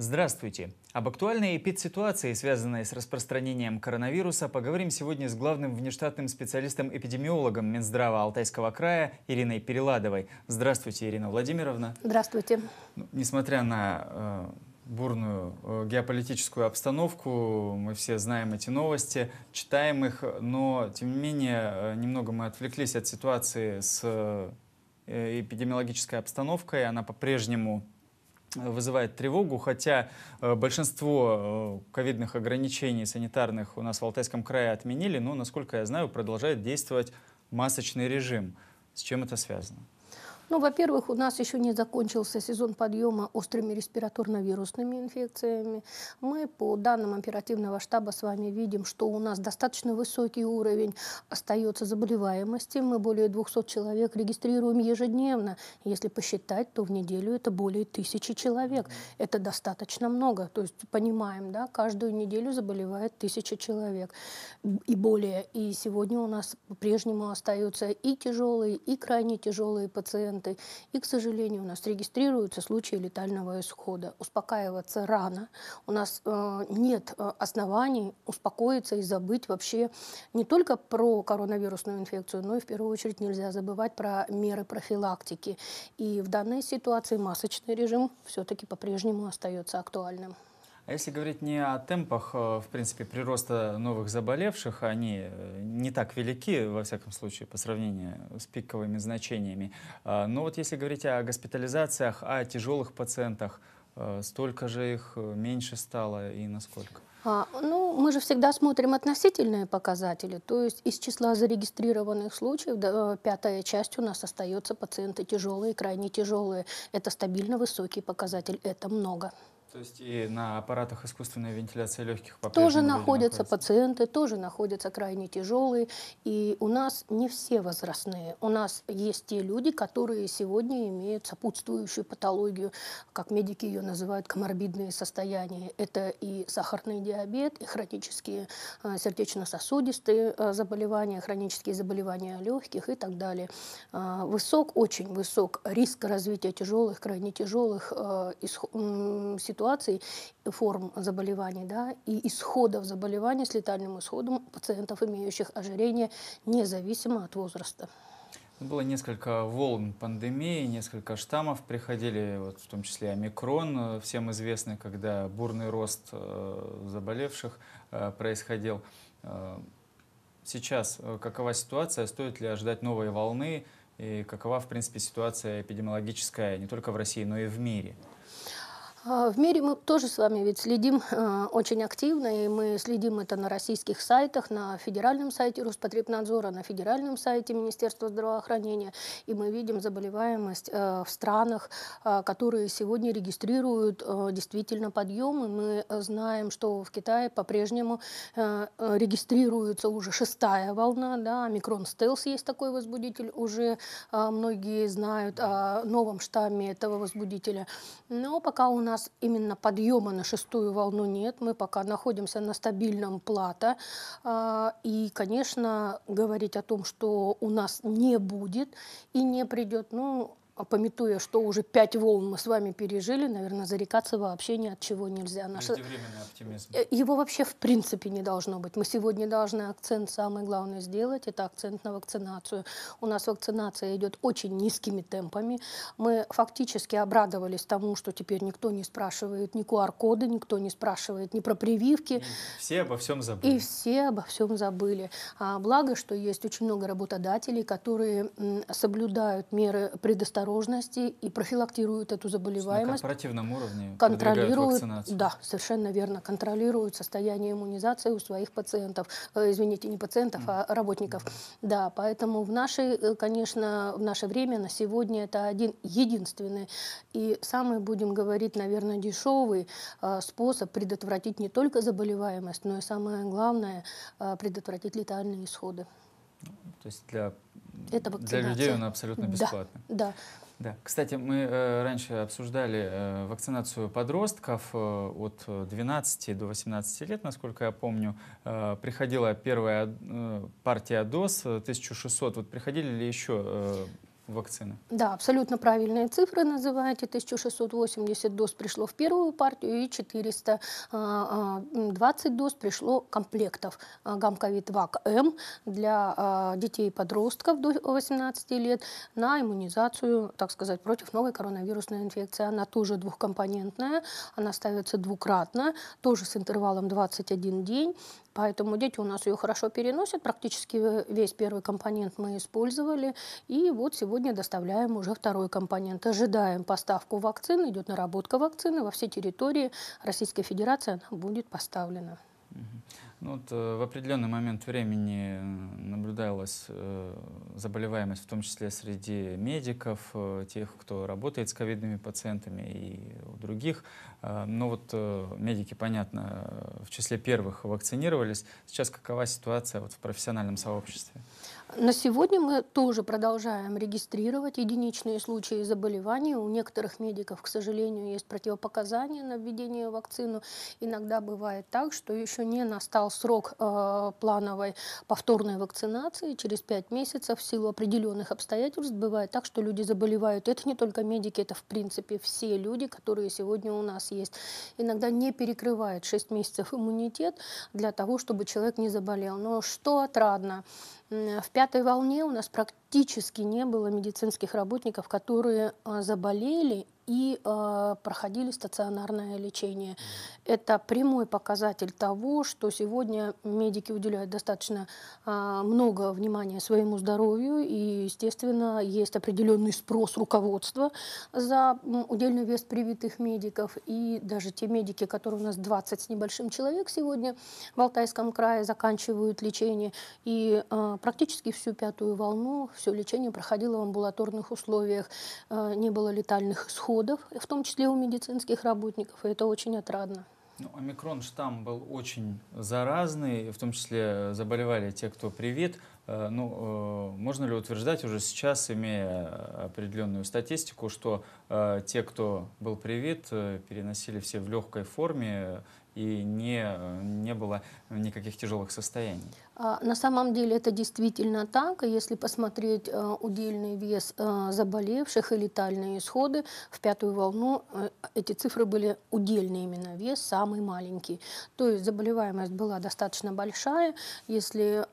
Здравствуйте! Об актуальной эпидситуации, связанной с распространением коронавируса, поговорим сегодня с главным внештатным специалистом-эпидемиологом Минздрава Алтайского края Ириной Переладовой. Здравствуйте, Ирина Владимировна. Здравствуйте. Ну, несмотря на э, бурную э, геополитическую обстановку. Мы все знаем эти новости, читаем их, но, тем не менее, э, немного мы отвлеклись от ситуации с эпидемиологической обстановкой. Она по-прежнему вызывает тревогу, хотя э, большинство э, ковидных ограничений санитарных у нас в Алтайском крае отменили, но, насколько я знаю, продолжает действовать масочный режим. С чем это связано? Ну, во-первых, у нас еще не закончился сезон подъема острыми респираторно-вирусными инфекциями. Мы по данным оперативного штаба с вами видим, что у нас достаточно высокий уровень остается заболеваемости. Мы более 200 человек регистрируем ежедневно. Если посчитать, то в неделю это более тысячи человек. Это достаточно много. То есть понимаем, да, каждую неделю заболевает тысяча человек и более. И сегодня у нас по-прежнему остаются и тяжелые, и крайне тяжелые пациенты пациенты. И, к сожалению, у нас регистрируются случаи летального исхода. Успокаиваться рано. У нас э, нет э, оснований успокоиться и забыть вообще не только про коронавирусную инфекцию, но и в первую очередь нельзя забывать про меры профилактики. И в данной ситуации масочный режим все-таки по-прежнему остается актуальным. А если говорить не о темпах, э, в принципе, прироста новых заболевших, они э, не так велики, во всяком случае, по сравнению с пиковыми значениями. А, но вот если говорить о госпитализациях, о тяжелых пациентах, э, столько же их меньше стало и насколько? А, ну, мы же всегда смотрим относительные показатели, то есть из числа зарегистрированных случаев да, пятая часть у нас остается пациенты тяжелые, крайне тяжелые. Это стабильно высокий показатель, это много. То есть и на аппаратах искусственной вентиляции легких Тоже находятся пациенты, тоже находятся крайне тяжелые. И у нас не все возрастные. У нас есть те люди, которые сегодня имеют сопутствующую патологию, как медики ее называют, коморбидные состояния. Это и сахарный диабет, и хронические э, сердечно-сосудистые э, заболевания, хронические заболевания легких и так далее. Э, высок, очень высок риск развития тяжелых, крайне тяжелых ситуаций ситуаций форм заболеваний да, и исходов заболеваний с летальным исходом пациентов, имеющих ожирение, независимо от возраста. Было несколько волн пандемии, несколько штаммов приходили, вот в том числе омикрон, всем известный, когда бурный рост э, заболевших э, происходил. Э, сейчас какова ситуация, стоит ли ожидать новой волны и какова, в принципе, ситуация эпидемиологическая не только в России, но и в мире? А, в мире мы тоже с вами ведь следим э, очень активно, и мы следим это на российских сайтах, на федеральном сайте Роспотребнадзора, на федеральном сайте Министерства здравоохранения, и мы видим заболеваемость э, в странах, э, которые сегодня регистрируют действительно подъемы. Мы знаем, что в Китае по-прежнему регистрируется уже шестая волна, да, микрон стелс есть такой возбудитель, уже многие знают о новом штамме этого возбудителя. Но пока у нас нас именно подъема на шестую волну нет, мы пока находимся на стабильном плато, а, и, конечно, говорить о том, что у нас не будет и не придет, ну, а пометуя, что уже пять волн мы с вами пережили, наверное, зарекаться вообще ни от чего нельзя. Наша... оптимизм. Э, его вообще в принципе не должно быть. Мы сегодня должны акцент, самое главное, сделать, это акцент на вакцинацию. У нас вакцинация идет очень низкими темпами. Мы фактически обрадовались тому, что теперь никто не спрашивает ни QR-коды, никто не спрашивает ни про прививки. И все обо всем забыли. И все обо всем забыли. А благо, что есть очень много работодателей, которые соблюдают меры предосторожности осторожности и профилактируют эту заболеваемость. На корпоративном уровне контролируют, Да, совершенно верно. Контролируют состояние иммунизации у своих пациентов. Э, извините, не пациентов, а работников. Да, поэтому в нашей, э, конечно, в наше время, на сегодня это один единственный и самый, будем говорить, наверное, дешевый э, способ предотвратить не только заболеваемость, но и самое главное предотвратить летальные исходы. То есть для это вакцинация. Для людей она абсолютно бесплатна. Да, да. Да. Кстати, мы э, раньше обсуждали э, вакцинацию подростков э, от 12 э, до 18 лет, насколько я помню. Э, приходила первая э, партия доз, 1600. Э, вот приходили ли еще э, вакцины. Да, абсолютно правильные цифры называете. 1680 доз пришло в первую партию и 420 а, а, доз пришло комплектов а, гамковид-вак-М для детей и подростков до 18 лет на иммунизацию, так сказать, против новой коронавирусной инфекции. Она тоже двухкомпонентная, она ставится двукратно, тоже с интервалом 21 день. Поэтому дети у нас ее хорошо переносят. Практически э, весь первый компонент мы использовали. И вот сегодня доставляем уже второй компонент. Ожидаем поставку вакцины, идет наработка вакцины во все территории Российской Федерации, она будет поставлена. Ну, вот, э, в определенный момент времени э, наблюдалась э, заболеваемость, в том числе среди медиков, э, тех, кто работает с ковидными пациентами и у других. Э, но вот э, медики, понятно, э, в числе первых вакцинировались. Сейчас какова ситуация вот, в профессиональном сообществе? На сегодня мы тоже продолжаем регистрировать единичные случаи заболеваний. У некоторых медиков, к сожалению, есть противопоказания на введение вакцину. Иногда бывает так, что еще не настал срок э, плановой повторной вакцинации. Через 5 месяцев в силу определенных обстоятельств бывает так, что люди заболевают. Это не только медики, это в принципе все люди, которые сегодня у нас есть. Иногда не перекрывает 6 месяцев иммунитет для того, чтобы человек не заболел. Но что отрадно, в пятой волне у нас практически не было медицинских работников, которые а, заболели и э, проходили стационарное лечение. Это прямой показатель того, что сегодня медики уделяют достаточно э, много внимания своему здоровью, и, естественно, есть определенный спрос руководства за удельный вес привитых медиков, и даже те медики, которые у нас 20 с небольшим человек сегодня в Алтайском крае заканчивают лечение, и э, практически всю пятую волну, все лечение проходило в амбулаторных условиях, э, не было летальных исходов, отходов, в том числе у медицинских работников, и это очень отрадно. Ну, омикрон штамм был очень заразный, в том числе заболевали те, кто привит. Э, ну, э, можно ли утверждать уже сейчас, имея определенную статистику, что э, те, кто был привит, переносили все в легкой форме и не, не было никаких тяжелых состояний? А, на самом деле это действительно так. Если посмотреть э, удельный вес э, заболевших и летальные исходы, в пятую волну э, эти цифры были удельный именно вес, самый маленький. То есть заболеваемость была достаточно большая. Если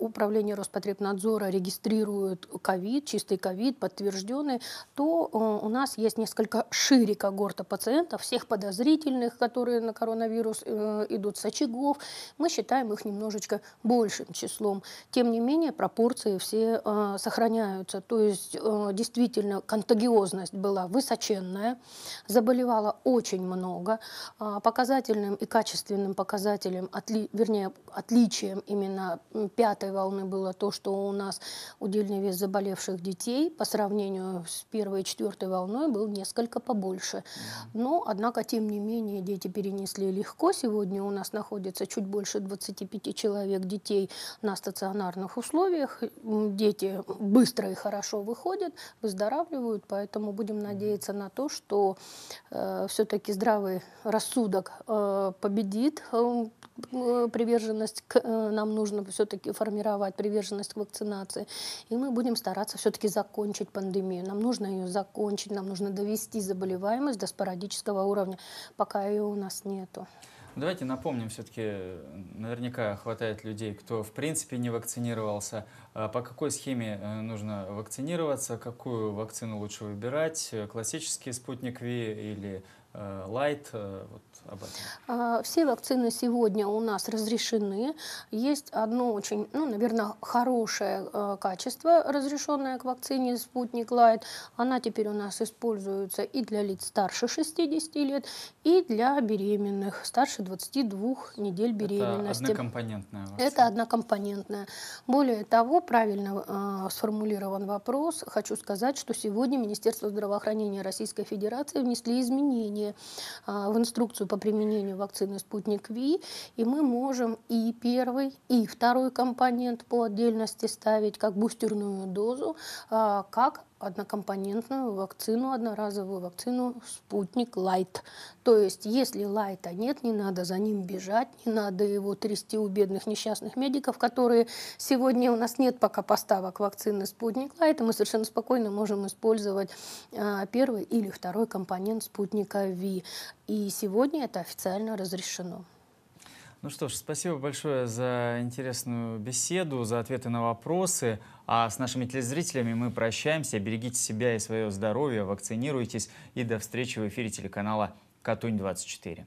управление Роспотребнадзора регистрирует ковид, чистый ковид, подтвержденный, то у нас есть несколько шире когорта пациентов, всех подозрительных, которые на коронавирус идут с очагов. Мы считаем их немножечко больше большим числом. Тем не менее, пропорции все э, сохраняются. То есть э, действительно контагиозность была высоченная, заболевало очень много. Э, показательным и качественным показателем, отли, вернее, отличием именно пятой волны было то, что у нас удельный вес заболевших детей по сравнению с первой и четвертой волной был несколько побольше. Но, однако, тем не менее, дети перенесли легко. Сегодня у нас находится чуть больше 25 человек детей детей на стационарных условиях. Дети быстро и хорошо выходят, выздоравливают, поэтому будем надеяться на то, что э, все-таки здравый рассудок э, победит э, э приверженность к, э, нам нужно все-таки формировать приверженность к вакцинации, и мы будем стараться все-таки закончить пандемию. Нам нужно ее закончить, нам нужно довести заболеваемость до спорадического уровня, пока ее у нас нету. Давайте напомним, все-таки э, наверняка хватает людей, кто в принципе не вакцинировался, а по какой схеме э, нужно вакцинироваться, какую вакцину лучше выбирать, э, классический спутник Ви или э, Лайт, вот об этом. А, все вакцины сегодня у нас разрешены. Есть одно очень, ну, наверное, хорошее качество, разрешенное к вакцине «Спутник Лайт». Она теперь у нас используется и для лиц старше 60 лет, и для беременных, старше 22 недель беременности. Это однокомпонентная вакцина? Это однокомпонентная. Более того, правильно э, сформулирован вопрос. Хочу сказать, что сегодня Министерство здравоохранения Российской Федерации внесли изменения э, в инструкцию по применению вакцины «Спутник Ви», и мы можем и первый, и второй компонент по отдельности ставить как бустерную дозу, э, как однокомпонентную вакцину, одноразовую вакцину «Спутник Лайт». То есть, если Лайта нет, не надо за ним бежать, не надо его трясти у бедных несчастных медиков, которые сегодня у нас нет пока поставок вакцины «Спутник Лайт», мы совершенно спокойно можем использовать а, первый или второй компонент «Спутника Ви». И сегодня это официально разрешено. Ну что ж, спасибо большое за интересную беседу, за ответы на вопросы. А с нашими телезрителями мы прощаемся. Берегите себя и свое здоровье, вакцинируйтесь. И до встречи в эфире телеканала «Катунь-24».